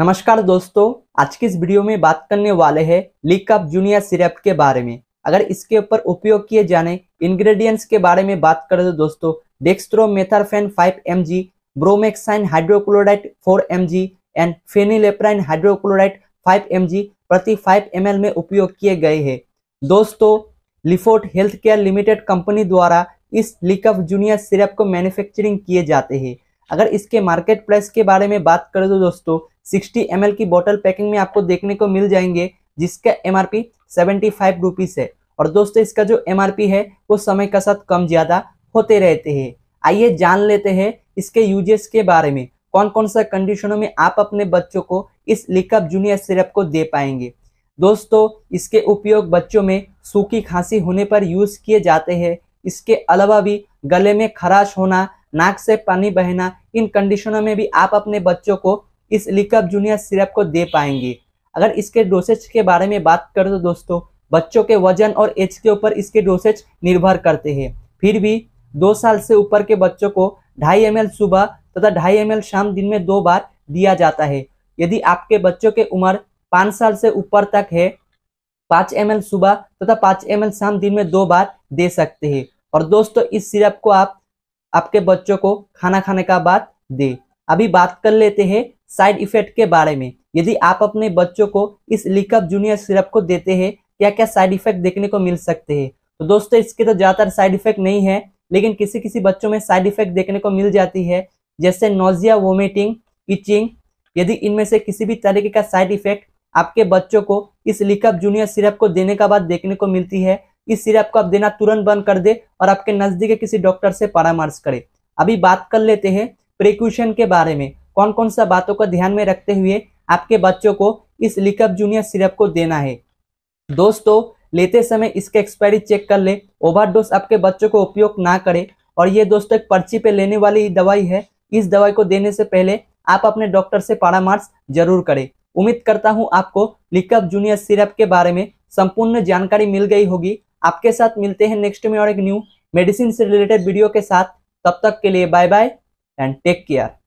नमस्कार दोस्तों आज के इस वीडियो में बात करने वाले हैं लीक ऑफ जूनियर सिरप के बारे में अगर इसके ऊपर उपयोग किए जाने इंग्रेडिएंट्स के बारे में बात करें तो दोस्तों five 5 mg, bromhexine hydrochloride 4 mg and phenylephrine hydrochloride 5 mg प्रति 5 ml में उपयोग किए गए हैं दोस्तों Lifort health care limited company द्वारा इस लीक ऑफ जूनियर सिरप को मैन्युफैक्चरिंग किए जाते हैं अगर इसके मार्केट प्राइस के बारे में बात करें तो दोस्तों 60 एम की बॉटल पैकिंग में आपको देखने को मिल जाएंगे जिसका M R P seventy five rupees है और दोस्तों इसका जो एम आर पी है वो समय के साथ कम ज़्यादा होते रहते हैं आइए जान लेते हैं इसके यूजेस के बारे में कौन कौन सा कंडीशनों में आप अपने बच्चों को इस लिकअप जूनियर सिरप को दे पाएंगे दोस्तों इसके उपयोग बच्चों में सूखी खांसी होने पर यूज किए जाते हैं इसके अलावा भी गले में खराश होना नाक से पानी बहना इन कंडीशनों में भी आप अपने बच्चों को इस लिकअप जूनियर सिरप को दे पाएंगे अगर इसके डोसेज के बारे में बात करें तो दोस्तों बच्चों के वजन और एज के ऊपर इसके डोसेज निर्भर करते हैं फिर भी दो साल से ऊपर के बच्चों को ढाई एम सुबह तथा ढाई एम शाम दिन में दो बार दिया जाता है यदि आपके बच्चों के उम्र पाँच साल से ऊपर तक है पाँच एम सुबह तथा पाँच एम शाम दिन में दो बार दे सकते हैं और दोस्तों इस सिरप को आप आपके बच्चों को खाना खाने का बाद दे अभी बात कर लेते हैं साइड इफेक्ट के बारे में यदि आप अपने बच्चों को इस लिकअप जूनियर सिरप को देते हैं क्या क्या साइड इफेक्ट देखने को मिल सकते हैं तो दोस्तों इसके तो ज़्यादातर साइड इफेक्ट नहीं है लेकिन किसी किसी बच्चों में साइड इफेक्ट देखने को मिल जाती है जैसे नोजिया वोमिटिंग इचिंग यदि इनमें से किसी भी तरीके का साइड इफेक्ट आपके बच्चों को इस लिकअप जूनियर सिरप को देने के बाद देखने को मिलती है इस सिरप को आप देना तुरंत बंद कर दे और आपके नज़दीक किसी डॉक्टर से परामर्श करें अभी बात कर लेते हैं प्रिक्यूशन के बारे में कौन कौन सा बातों का ध्यान में रखते हुए आपके बच्चों को इस लिकअप जूनियर सिरप को देना है दोस्तों लेते समय इसका एक्सपायरी चेक कर ले ओवरडोज आपके बच्चों को उपयोग ना करें और ये दोस्तों एक पर्ची पे लेने वाली दवाई है इस दवाई को देने से पहले आप अपने डॉक्टर से परामर्श जरूर करें उम्मीद करता हूँ आपको लिकअप जूनियर सिरप के बारे में संपूर्ण जानकारी मिल गई होगी आपके साथ मिलते हैं नेक्स्ट में और एक न्यू मेडिसिन से रिलेटेड वीडियो के साथ तब तक के लिए bye bye and take care